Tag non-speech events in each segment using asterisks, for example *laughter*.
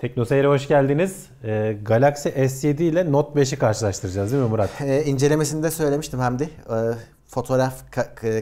TeknoSeyir'e hoş geldiniz. E, Galaxy S7 ile Note 5'i karşılaştıracağız değil mi Murat? E, ee, incelemesinde söylemiştim Hamdi. Ee, e, fotoğraf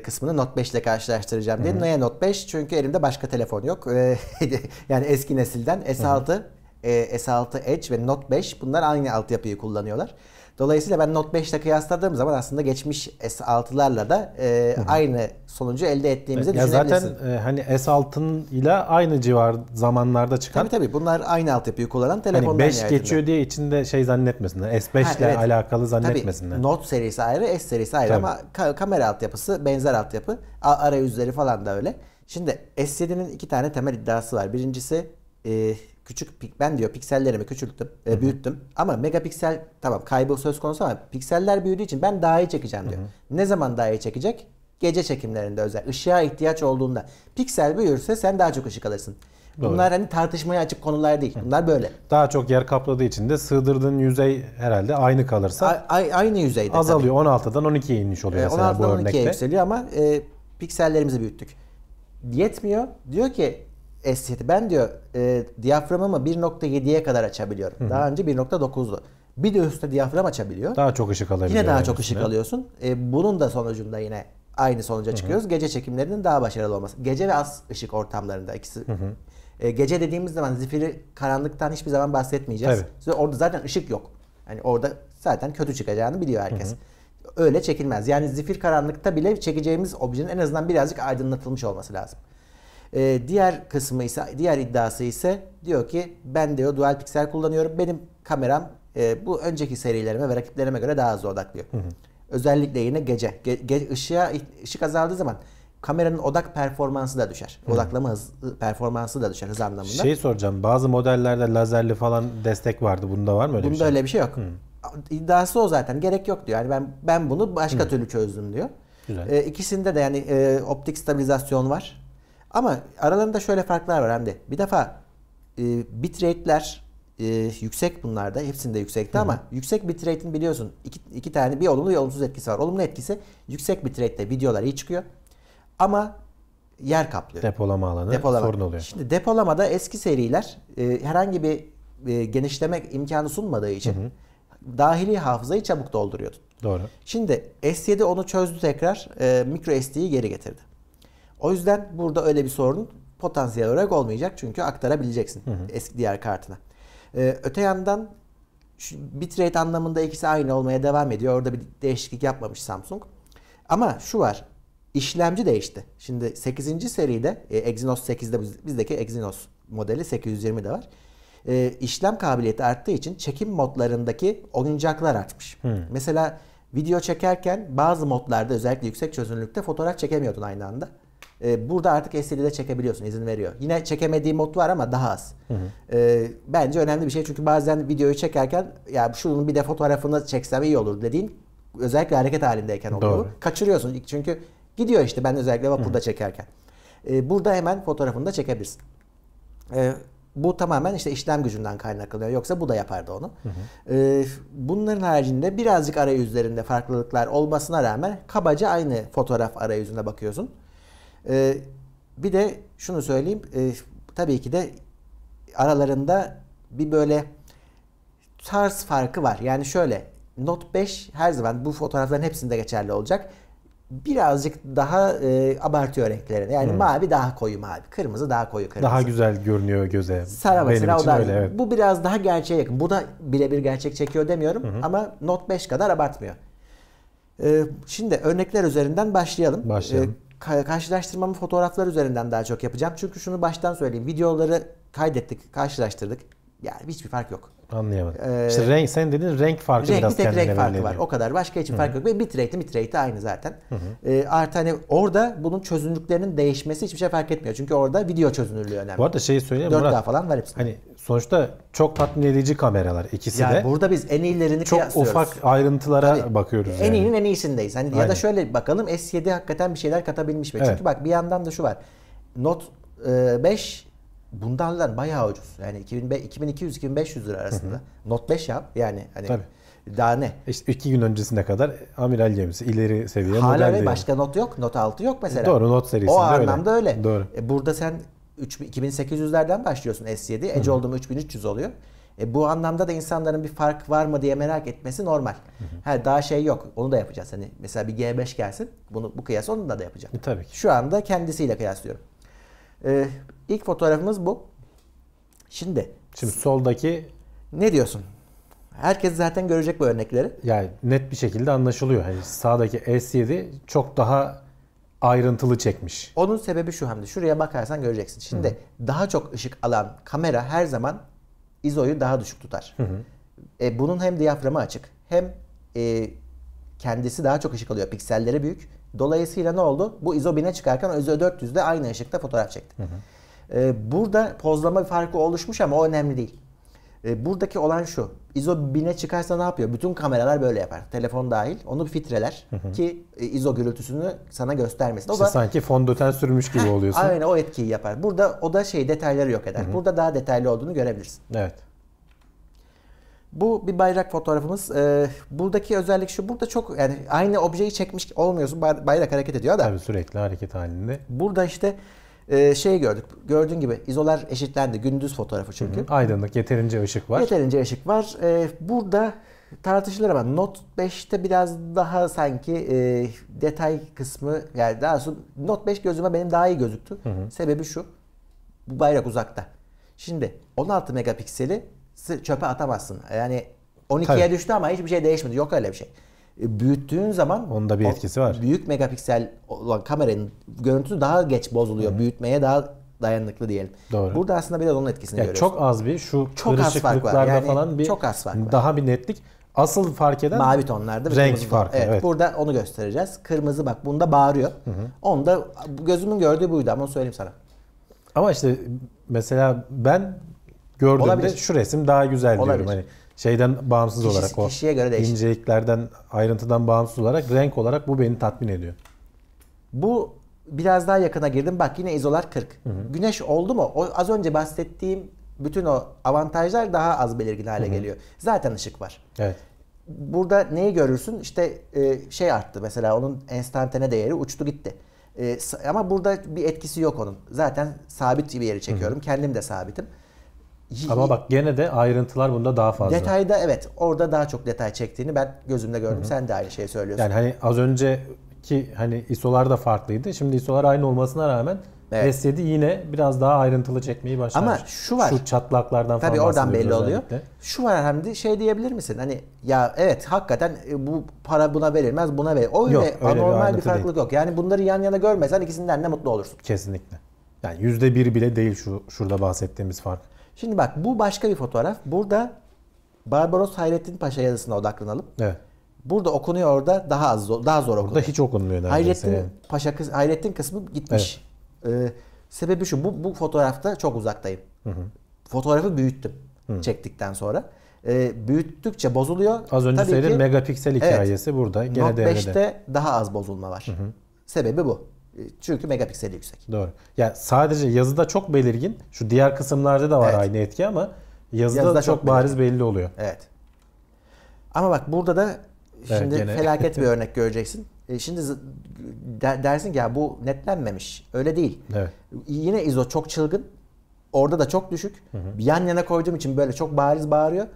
kısmını Note 5 ile karşılaştıracağım diye. Neye Note 5? Çünkü elimde başka telefon yok. E, *laughs* yani eski nesilden S6, e, S6 Edge ve Note 5 bunlar aynı altyapıyı kullanıyorlar. Dolayısıyla ben Not 5'le ile kıyasladığım zaman aslında geçmiş S6'larla da e, aynı sonucu elde ettiğimizi ya düşünebilirsin. Zaten e, hani S6'ın ile aynı civar zamanlarda çıkan. Tabii tabii bunlar aynı altyapıyı kullanan hani telefonlar. Hani 5 geçiyor diye içinde şey zannetmesinler. S5 ile evet. alakalı zannetmesinler. Tabii, Note serisi ayrı, S serisi ayrı tabii. ama ka- kamera altyapısı benzer altyapı. A- arayüzleri falan da öyle. Şimdi S7'nin iki tane temel iddiası var. Birincisi e, küçük ben diyor piksellerimi küçülttüm, e, büyüttüm. Hı hı. Ama megapiksel tamam kaybı söz konusu ama pikseller büyüdüğü için ben daha iyi çekeceğim diyor. Hı hı. Ne zaman daha iyi çekecek? Gece çekimlerinde özel. ışığa ihtiyaç olduğunda. Piksel büyürse sen daha çok ışık alırsın. Doğru. Bunlar hani tartışmaya açık konular değil. Bunlar böyle. Daha çok yer kapladığı için de sığdırdığın yüzey herhalde aynı kalırsa. A- aynı yüzeyde. Azalıyor. Tabii. 16'dan 12'ye inmiş oluyor e, mesela bu örnekte. 16'dan 12'ye yükseliyor ama e, piksellerimizi büyüttük. Yetmiyor. Diyor ki esniyeti. Ben diyor e, diyaframımı 1.7'ye kadar açabiliyorum. Daha önce 1.9'du. Bir de üstte diyafram açabiliyor. Daha çok ışık alabiliyor. Yine daha çok ışık alıyorsun. E, bunun da sonucunda yine aynı sonuca çıkıyoruz. Hı-hı. Gece çekimlerinin daha başarılı olması. Gece ve az ışık ortamlarında ikisi. Hı-hı. E, gece dediğimiz zaman zifiri karanlıktan hiçbir zaman bahsetmeyeceğiz. Tabii. Orada zaten ışık yok. Yani orada zaten kötü çıkacağını biliyor herkes. Hı hı. Öyle çekilmez. Yani zifir karanlıkta bile çekeceğimiz objenin en azından birazcık aydınlatılmış olması lazım. E, diğer kısmı ise diğer iddiası ise diyor ki ben diyor dual piksel kullanıyorum. Benim kameram e, bu önceki serilerime ve rakiplerime göre daha hızlı odaklıyor. Hı hı. Özellikle yine gece. Ge, ge, ışığa ışık azaldığı zaman kameranın odak performansı da düşer. Odaklama hız performansı da düşer hız anlamında. Şey soracağım. Bazı modellerde lazerli falan destek vardı. Bunda var mı öyle Bunda bir şey? öyle bir şey yok. Hı. İddiası o zaten. Gerek yok diyor. Yani ben ben bunu başka Hı. türlü çözdüm diyor. Güzel. E, ikisinde de yani e, optik stabilizasyon var. Ama aralarında şöyle farklar var hem de. Bir defa e, bitrate'ler e, yüksek bunlarda. Hepsinde yüksekti Hı. ama yüksek bitrate'in biliyorsun iki, iki tane bir olumlu bir olumsuz etkisi var. Olumlu etkisi yüksek bitrate'de videolar iyi çıkıyor. Ama yer kaplıyor. Depolama alanı depolama. sorun oluyor. Şimdi depolamada eski seriler e, herhangi bir e, genişleme imkanı sunmadığı için hı hı. dahili hafızayı çabuk dolduruyordu. Doğru. Şimdi S7 onu çözdü tekrar. E, micro SD'yi geri getirdi. O yüzden burada öyle bir sorun potansiyel olarak olmayacak çünkü aktarabileceksin hı hı. eski diğer kartına. Ee, öte yandan bitrate anlamında ikisi aynı olmaya devam ediyor. Orada bir değişiklik yapmamış Samsung. Ama şu var. İşlemci değişti. Şimdi 8. seride e, Exynos 8'de bizdeki Exynos modeli 820 de var. E, işlem kabiliyeti arttığı için çekim modlarındaki oyuncaklar artmış. Hmm. Mesela video çekerken bazı modlarda özellikle yüksek çözünürlükte fotoğraf çekemiyordun aynı anda. E, burada artık SSD'de çekebiliyorsun izin veriyor. Yine çekemediği mod var ama daha az. Hı hı. E, bence önemli bir şey çünkü bazen videoyu çekerken ya şunun bir de fotoğrafını çeksem iyi olur dediğin özellikle hareket halindeyken oluyor. Doğru. Kaçırıyorsun çünkü gidiyor işte ben özellikle vapurda hı. çekerken. E, burada hemen fotoğrafını da çekebilirsin. E, bu tamamen işte işlem gücünden kaynaklanıyor. Yoksa bu da yapardı onu. Hı hı. E, bunların haricinde birazcık arayüzlerinde farklılıklar olmasına rağmen kabaca aynı fotoğraf arayüzüne bakıyorsun. E, bir de şunu söyleyeyim. E, tabii ki de aralarında bir böyle tarz farkı var. Yani şöyle Note 5 her zaman bu fotoğrafların hepsinde geçerli olacak. Birazcık daha e, abartıyor renklerini. Yani hmm. mavi daha koyu mavi, kırmızı daha koyu kırmızı. Daha güzel görünüyor göze. Sara mesela o da, öyle, evet. bu biraz daha gerçeğe yakın. Bu da birebir gerçek çekiyor demiyorum hı hı. ama Note 5 kadar abartmıyor. Ee, şimdi örnekler üzerinden başlayalım. Başlayalım. Ee, karşılaştırmamı fotoğraflar üzerinden daha çok yapacağım. Çünkü şunu baştan söyleyeyim. Videoları kaydettik, karşılaştırdık. Yani hiçbir fark yok. Anlayamadım. Ee, işte renk, sen dedin renk farkı renk, biraz bir tek renk farkı var. O kadar. Başka hiçbir fark yok. Ve bitrate'i bitrate'i aynı zaten. Ee, artı hani orada bunun çözünürlüklerinin değişmesi hiçbir şey fark etmiyor. Çünkü orada video çözünürlüğü önemli. Bu arada şeyi söyleyeyim. 4 Murat, falan var hepsi. Hani sonuçta çok tatmin edici kameralar ikisi yani de. Burada biz en iyilerini çok kıyaslıyoruz. Çok ufak ayrıntılara hani, bakıyoruz. En iyinin en iyisindeyiz. Hani Aynen. ya da şöyle bakalım S7 hakikaten bir şeyler katabilmiş mi? Evet. Çünkü bak bir yandan da şu var. Note 5 e, bundanlar bayağı ucuz. Yani 2200-2500 lira arasında. Hı hı. Not 5 yap yani hani Tabii. daha ne? İşte iki gün öncesine kadar amiral gemisi ileri seviye Hala model. başka not yok. Not 6 yok mesela. Doğru not serisi. O anlamda öyle. öyle. Doğru. E, burada sen 3, 2800'lerden başlıyorsun S7. Edge oldu mu 3300 oluyor. E, bu anlamda da insanların bir fark var mı diye merak etmesi normal. Hı hı. Ha, daha şey yok. Onu da yapacağız. Hani mesela bir G5 gelsin. Bunu bu kıyas onunla da yapacağım. E, tabii ki. Şu anda kendisiyle kıyaslıyorum. Ee, ilk fotoğrafımız bu. Şimdi. Şimdi soldaki. Ne diyorsun? Herkes zaten görecek bu örnekleri. Yani net bir şekilde anlaşılıyor. Yani sağdaki S7 çok daha ayrıntılı çekmiş. Onun sebebi şu hem de şuraya bakarsan göreceksin. Şimdi Hı. daha çok ışık alan kamera her zaman ISO'yu daha düşük tutar. Hı hı. E, bunun hem diyaframı açık hem e, kendisi daha çok ışık alıyor. Pikselleri büyük. Dolayısıyla ne oldu? Bu ISO 1000'e çıkarken ISO 400'de aynı ışıkta fotoğraf çektim. Hı hı. E, burada pozlama bir farkı oluşmuş ama o önemli değil. E, buradaki olan şu. ISO 1000'e çıkarsa ne yapıyor? Bütün kameralar böyle yapar. Telefon dahil. Onu filtreler hı hı. ki e, ISO gürültüsünü sana göstermesin. O işte da, sanki fondöten sürmüş gibi oluyorsun. Aynen o etkiyi yapar. Burada o da şey detayları yok eder. Hı hı. Burada daha detaylı olduğunu görebilirsin. Evet. Bu bir bayrak fotoğrafımız. Ee, buradaki özellik şu. Burada çok yani aynı objeyi çekmiş olmuyorsun. Bayrak hareket ediyor da. Tabii sürekli hareket halinde. Burada işte e, şey gördük. Gördüğün gibi izolar eşitlendi. Gündüz fotoğrafı çünkü. Hı hı. Aydınlık. Yeterince ışık var. Yeterince ışık var. Ee, burada tartışılır ama Note 5'te biraz daha sanki e, detay kısmı yani daha doğrusu Note 5 gözüme benim daha iyi gözüktü. Hı hı. Sebebi şu. Bu bayrak uzakta. Şimdi 16 megapikseli çöpe atamazsın. Yani 12'ye Tabii. düştü ama hiçbir şey değişmedi. Yok öyle bir şey. E, büyüttüğün zaman onda bir etkisi var. Büyük megapiksel olan kameranın görüntüsü daha geç bozuluyor. Hı. Büyütmeye daha dayanıklı diyelim. Doğru. Burada aslında biraz onun etkisini yani görüyorsun. Çok az bir şu çok az fark var. Yani falan bir çok az fark var. daha bir netlik. Asıl fark eden mavi tonlarda renk farkı. Evet, evet. Burada onu göstereceğiz. Kırmızı bak bunda bağırıyor. Hı hı. Onda gözümün gördüğü buydu ama onu söyleyeyim sana. Ama işte mesela ben gördüğümde Olabilir. şu resim daha güzel Olabilir. diyorum. Hani şeyden bağımsız Kişisi, olarak o kişiye göre değişir. inceliklerden, ayrıntıdan bağımsız olarak renk olarak bu beni tatmin ediyor. Bu biraz daha yakına girdim. Bak yine izolar 40. Hı hı. Güneş oldu mu? O az önce bahsettiğim bütün o avantajlar daha az belirgin hale hı hı. geliyor. Zaten ışık var. Evet. Burada neyi görürsün? İşte e, şey arttı mesela onun enstantane değeri uçtu gitti. E, ama burada bir etkisi yok onun. Zaten sabit bir yeri çekiyorum. Hı hı. Kendim de sabitim. Ama bak gene de ayrıntılar bunda daha fazla. Detayda evet orada daha çok detay çektiğini ben gözümde gördüm. Hı-hı. Sen de aynı şeyi söylüyorsun. Yani hani az önceki hani ISO'lar da farklıydı. Şimdi ISO'lar aynı olmasına rağmen Evet. S7 yine biraz daha ayrıntılı çekmeyi başlamış. Ama şu var. Şu çatlaklardan falan Tabii oradan belli özellikle. oluyor. Şu var hem de şey diyebilir misin? Hani ya evet hakikaten e, bu para buna verilmez buna verir. O yok, öyle anormal bir, bir farklılık değil. yok. Yani bunları yan yana görmezsen ikisinden de mutlu olursun. Kesinlikle. Yani %1 bile değil şu şurada bahsettiğimiz fark. Şimdi bak bu başka bir fotoğraf. Burada Barbaros Hayrettin Paşa yazısına odaklanalım. Evet. Burada okunuyor orada daha az zor, daha zor okunuyor. Burada hiç okunmuyor neredeyse. Hayrettin yani. Paşa Hayrettin kısmı gitmiş. Evet. Ee, sebebi şu bu, bu fotoğrafta çok uzaktayım. Hı hı. Fotoğrafı büyüttüm hı. çektikten sonra. Ee, büyüttükçe bozuluyor. Az önce Tabii söylediğim ki, megapiksel hikayesi evet, burada. Gene 5'te daha az bozulma var. Hı hı. Sebebi bu. E, çünkü megapikseli yüksek. Doğru. Ya yani sadece yazıda çok belirgin. Şu diğer kısımlarda da var evet. aynı etki ama yazıda, yazıda çok, çok bariz belirgin. belli oluyor. Evet. Ama bak burada da şimdi evet, felaket bir *laughs* örnek göreceksin. E, şimdi dersin ki ya bu netlenmemiş. Öyle değil. Evet. Yine ISO çok çılgın. Orada da çok düşük. Hı hı. Yan yana koyduğum için böyle çok bariz bağırıyor.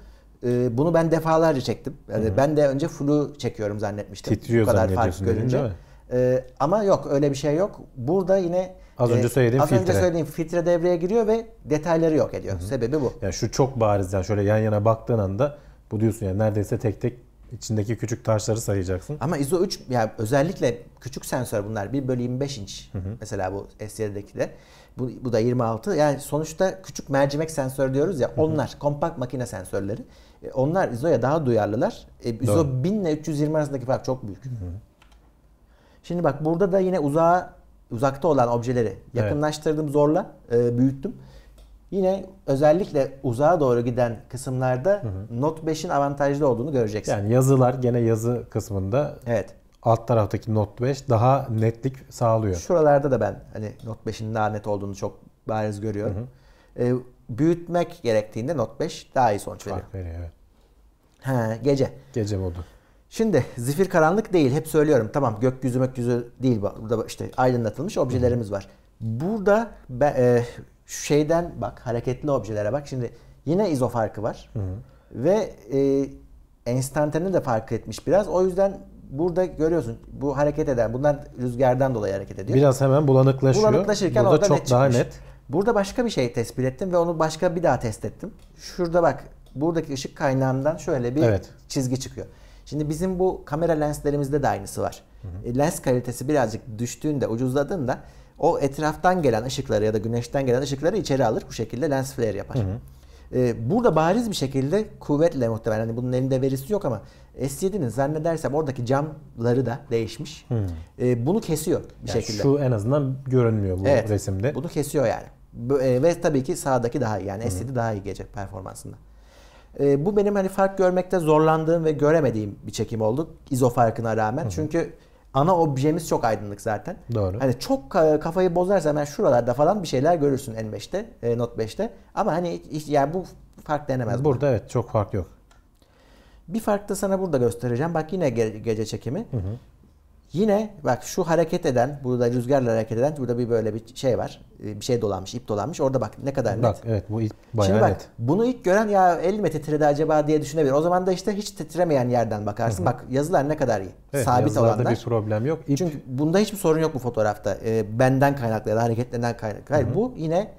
E, bunu ben defalarca çektim. Yani hı hı. Ben de önce flu çekiyorum zannetmiştim. Titriyor bu kadar fark görünce. Değil mi? Ee, ama yok öyle bir şey yok. Burada yine az önce e, söylediğim az filtre. önce söylediğim filtre devreye giriyor ve detayları yok ediyor. Hı-hı. Sebebi bu. Yani şu çok bariz yani şöyle yan yana baktığın anda bu diyorsun yani neredeyse tek tek içindeki küçük taşları sayacaksın. Ama ISO 3 ya yani özellikle küçük sensör bunlar 1 bölü 25 inç. Hı hı. Mesela bu S7'deki de. Bu, bu da 26. Yani sonuçta küçük mercimek sensör diyoruz ya onlar hı hı. kompakt makine sensörleri. E, onlar ISO'ya daha duyarlılar. E, ISO 1000 ile 320 arasındaki fark çok büyük. Hı hı. Şimdi bak burada da yine uzağa uzakta olan objeleri yakınlaştırdım evet. zorla e, büyüttüm. Yine özellikle uzağa doğru giden kısımlarda hı hı. Note 5'in avantajlı olduğunu göreceksin. Yani yazılar gene yazı kısmında evet. alt taraftaki Note 5 daha netlik sağlıyor. Şuralarda da ben hani Note 5'in daha net olduğunu çok bariz görüyorum. Hı hı. E, büyütmek gerektiğinde Note 5 daha iyi sonuç veriyor. Fark veriyor evet. Ha, gece. Gece modu. Şimdi zifir karanlık değil hep söylüyorum. Tamam gökyüzü gökyüzü değil burada işte aydınlatılmış objelerimiz var. Burada ben, e, şeyden bak hareketli objelere bak. Şimdi yine izo farkı var. Hı hı. Ve e, enstantane de fark etmiş biraz. O yüzden burada görüyorsun bu hareket eden bunlar rüzgardan dolayı hareket ediyor. Biraz hemen bulanıklaşıyor. Bulanıklaşırken burada orada çok net daha çıkmış. net. Burada başka bir şey tespit ettim ve onu başka bir daha test ettim. Şurada bak buradaki ışık kaynağından şöyle bir evet. çizgi çıkıyor. Şimdi bizim bu kamera lenslerimizde de aynısı var. Hı hı. Lens kalitesi birazcık düştüğünde, ucuzladığında o etraftan gelen ışıkları ya da güneşten gelen ışıkları içeri alır. Bu şekilde lens flare yapar. Hı hı. Ee, burada bariz bir şekilde kuvvetle muhtemelen hani bunun elinde verisi yok ama S7'nin zannedersem oradaki camları da değişmiş. Hmm. Ee, bunu kesiyor bir yani şekilde. Şu en azından görünmüyor bu evet, resimde. Bunu kesiyor yani. E, ve tabii ki sağdaki daha iyi yani S7 daha iyi gelecek performansında. E, bu benim hani fark görmekte zorlandığım ve göremediğim bir çekim oldu. İzo farkına rağmen. Hı-hı. Çünkü ana objemiz çok aydınlık zaten. Doğru. Hani çok kafayı bozarsa hemen şuralarda falan bir şeyler görürsün en 5'te, e, not 5'te. Ama hani hiç, yani bu fark denemez. Burada bana. evet çok fark yok. Bir fark da sana burada göstereceğim. Bak yine ge- gece çekimi. Hı hı. Yine bak şu hareket eden, burada rüzgarla hareket eden, burada bir böyle bir şey var. Ee, bir şey dolanmış, ip dolanmış. Orada bak ne kadar net. Bak evet bu ip bayağı Şimdi bak, net. Bunu ilk gören ya 50 mi titredi acaba diye düşünebilir. O zaman da işte hiç titremeyen yerden bakarsın. Hı-hı. Bak yazılar ne kadar iyi. Evet, Sabit olanlar. bir problem yok. İp... Çünkü bunda hiçbir sorun yok bu fotoğrafta. Ee, benden kaynaklı ya da hareketlerinden kaynaklı. Hayır Hı-hı. bu yine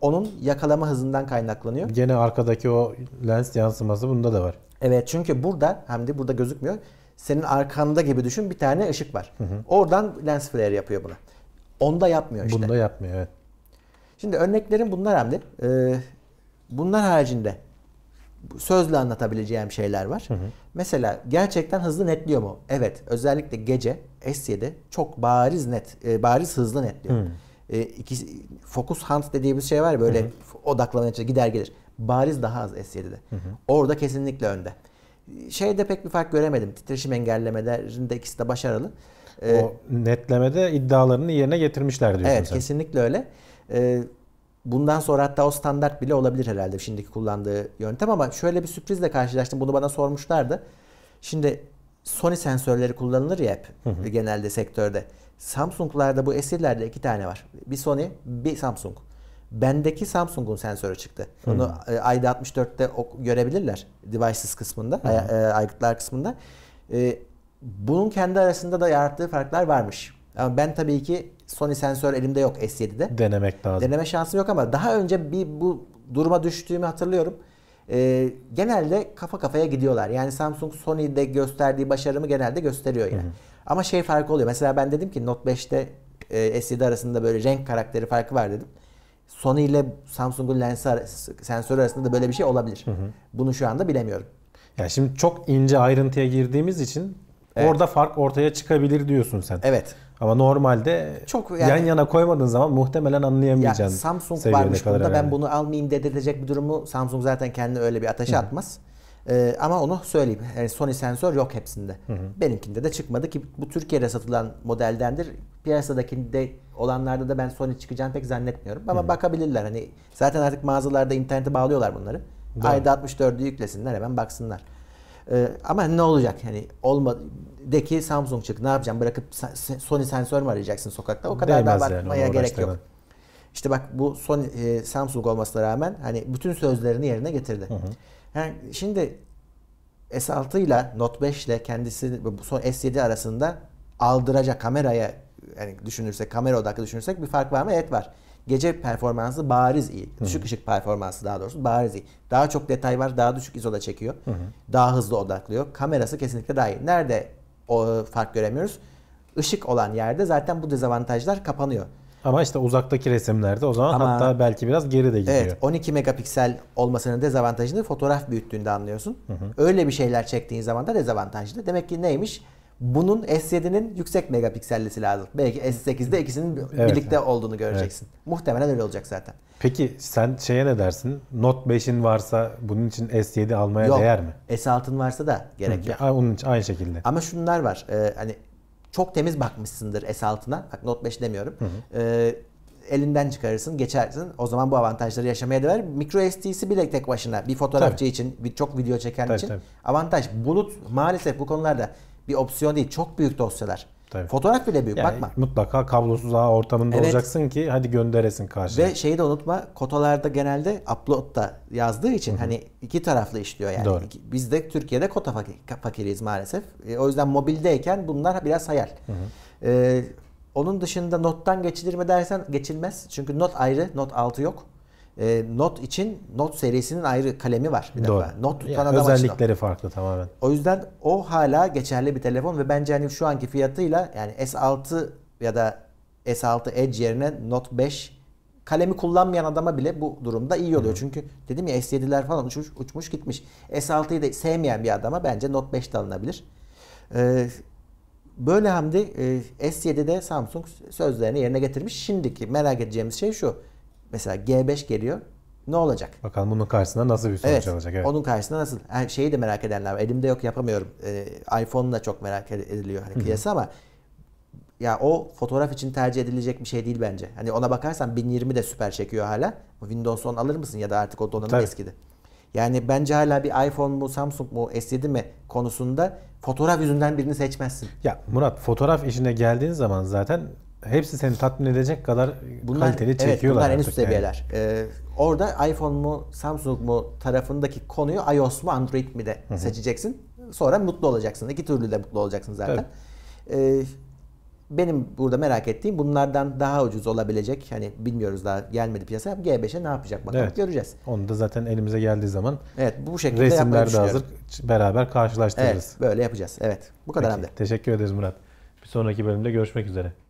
onun yakalama hızından kaynaklanıyor. Gene arkadaki o lens yansıması bunda da var. Evet çünkü burada hem de burada gözükmüyor senin arkanda gibi düşün bir tane ışık var. Hı hı. Oradan lens flare yapıyor bunu. Onda yapmıyor işte. Bunda yapmıyor evet. Şimdi örneklerim bunlar Hamdi. Ee, bunlar haricinde sözle anlatabileceğim şeyler var. Hı hı. Mesela gerçekten hızlı netliyor mu? Evet. Özellikle gece s 7de çok bariz net, e, bariz hızlı netliyor. Hı. E, iki, focus hunt dediğimiz şey var böyle hı hı. odaklanınca gider gelir. Bariz daha az S7'de. Hı hı. Orada kesinlikle önde şeyde pek bir fark göremedim. Titreşim engellemelerinde ikisi de başarılı. O ee, netlemede iddialarını yerine getirmişler diyorsun evet, sen. Evet kesinlikle öyle. Ee, bundan sonra hatta o standart bile olabilir herhalde şimdiki kullandığı yöntem ama şöyle bir sürprizle karşılaştım. Bunu bana sormuşlardı. Şimdi Sony sensörleri kullanılır ya hep hı hı. genelde sektörde. Samsung'larda bu esirlerde iki tane var. Bir Sony, bir Samsung. Bendeki Samsung'un sensörü çıktı. Hı. Onu hmm. e, ayda 64'te görebilirler. Devices kısmında, hı. E, aygıtlar kısmında. E, bunun kendi arasında da yarattığı farklar varmış. Ama ben tabii ki Sony sensör elimde yok S7'de. Denemek lazım. Deneme şansım yok ama daha önce bir bu duruma düştüğümü hatırlıyorum. Ee, genelde kafa kafaya gidiyorlar. Yani Samsung Sony'de gösterdiği başarımı genelde gösteriyor yine. Hı hı. Ama şey farkı oluyor. Mesela ben dedim ki Note 5'te e, S7 arasında böyle renk karakteri farkı var dedim. Sony ile Samsung'un lensi sensörü arasında da böyle bir şey olabilir. Hı hı. Bunu şu anda bilemiyorum. Yani şimdi çok ince ayrıntıya girdiğimiz için evet. orada fark ortaya çıkabilir diyorsun sen. Evet. Ama normalde çok yani, yan yana koymadığın zaman muhtemelen anlayamayacaksın. Ya Samsung varmış bunda önemli. ben bunu almayayım dedirtecek bir durumu Samsung zaten kendine öyle bir ateşe hı. atmaz. Ee, ama onu söyleyeyim. Yani Sony sensör yok hepsinde. Hı hı. Benimkinde de çıkmadı ki bu Türkiye'de satılan modeldendir de olanlarda da ben Sony çıkacağını pek zannetmiyorum. Ama Hı. bakabilirler. Hani zaten artık mağazalarda internete bağlıyorlar bunları. Ayda 64'ü yüklesinler hemen baksınlar. Ee, ama ne olacak hani olmadı de ki Samsung çık ne yapacağım bırakıp Sony sensör mü arayacaksın sokakta o kadar Değmez daha bakmaya yani, gerek yok. İşte bak bu Sony e, Samsung olmasına rağmen hani bütün sözlerini yerine getirdi. Hı hı. Yani şimdi S6 ile Note 5 ile kendisi bu son S7 arasında aldıracak kameraya yani düşünürsek kamera odaklı düşünürsek bir fark var mı? Evet var. Gece performansı bariz iyi. Düşük ışık performansı daha doğrusu bariz iyi. Daha çok detay var, daha düşük izoda çekiyor. Hı-hı. Daha hızlı odaklıyor. Kamerası kesinlikle daha iyi. Nerede o e, fark göremiyoruz? Işık olan yerde zaten bu dezavantajlar kapanıyor. Ama işte uzaktaki resimlerde o zaman Ama, hatta belki biraz geri de gidiyor. Evet 12 megapiksel olmasının dezavantajını fotoğraf büyüttüğünde anlıyorsun. Hı hı. Öyle bir şeyler çektiğin zaman da dezavantajlı. Demek ki neymiş? Bunun S7'nin yüksek megapiksellisi lazım. Belki S8'de ikisinin evet, birlikte evet. olduğunu göreceksin. Evet. Muhtemelen öyle olacak zaten. Peki sen şeye ne dersin? Note 5'in varsa bunun için S7 almaya yok. değer mi? S6'ın varsa da gerek Hı, yok. onun için aynı şekilde. Ama şunlar var. Ee, hani çok temiz bakmışsındır S6'na. Bak Note 5 demiyorum. Hı hı. Ee, elinden çıkarırsın, geçersin. O zaman bu avantajları yaşamaya değer. Micro SD'si bile tek başına bir fotoğrafçı tabii. için, bir çok video çeken tabii, için tabii. avantaj. Bulut maalesef bu konularda bir opsiyon değil. Çok büyük dosyalar. Tabii. Fotoğraf bile büyük yani bakma. Mutlaka kablosuz ağ ortamında evet. olacaksın ki hadi gönderesin karşıya. Ve şeyi de unutma kotalarda genelde upload da yazdığı için Hı-hı. hani iki taraflı işliyor yani. Doğru. Biz de Türkiye'de kota fakiriyiz maalesef. E, o yüzden mobildeyken bunlar biraz hayal. E, onun dışında nottan geçilir mi dersen geçilmez. Çünkü not ayrı, not altı yok e, Note için Not serisinin ayrı kalemi var bir Doğru. defa. Note tutan yani adam özellikleri için farklı tamamen. O yüzden o hala geçerli bir telefon ve bence hani şu anki fiyatıyla yani S6 ya da S6 Edge yerine Not 5 kalemi kullanmayan adama bile bu durumda iyi oluyor. Hı. Çünkü dedim ya S7'ler falan uçmuş, uçmuş gitmiş. S6'yı da sevmeyen bir adama bence Not 5 de alınabilir. Ee, böyle Hamdi e, S7'de Samsung sözlerini yerine getirmiş. Şimdiki merak edeceğimiz şey şu. Mesela G5 geliyor. Ne olacak? Bakalım bunun karşısında nasıl bir sonuç evet, alacak? Evet. Onun karşısında nasıl? Yani şeyi de merak edenler var. Elimde yok yapamıyorum. Ee, iPhone da çok merak ediliyor hani piyasa ama ya o fotoğraf için tercih edilecek bir şey değil bence. Hani ona bakarsan 1020 de süper çekiyor hala. Windows 10 alır mısın ya da artık o donanım Tabii. eskidi. Yani bence hala bir iPhone mu Samsung mu S7 mi konusunda fotoğraf yüzünden birini seçmezsin. Ya Murat fotoğraf işine geldiğin zaman zaten hepsi seni tatmin edecek kadar bunlar, kaliteli çekiyorlar. Evet, bunlar en üst seviyeler. Yani. Ee, orada iPhone mu Samsung mu tarafındaki konuyu iOS mu Android mi de Hı-hı. seçeceksin. Sonra mutlu olacaksın. İki türlü de mutlu olacaksın zaten. Ee, benim burada merak ettiğim bunlardan daha ucuz olabilecek hani bilmiyoruz daha gelmedi piyasaya G5'e ne yapacak bakalım evet. göreceğiz. Onu da zaten elimize geldiği zaman evet bu şekilde resimler de hazır beraber karşılaştırırız. Evet böyle yapacağız. Evet bu kadar Peki, hem de. Teşekkür ederiz Murat. Bir sonraki bölümde görüşmek üzere.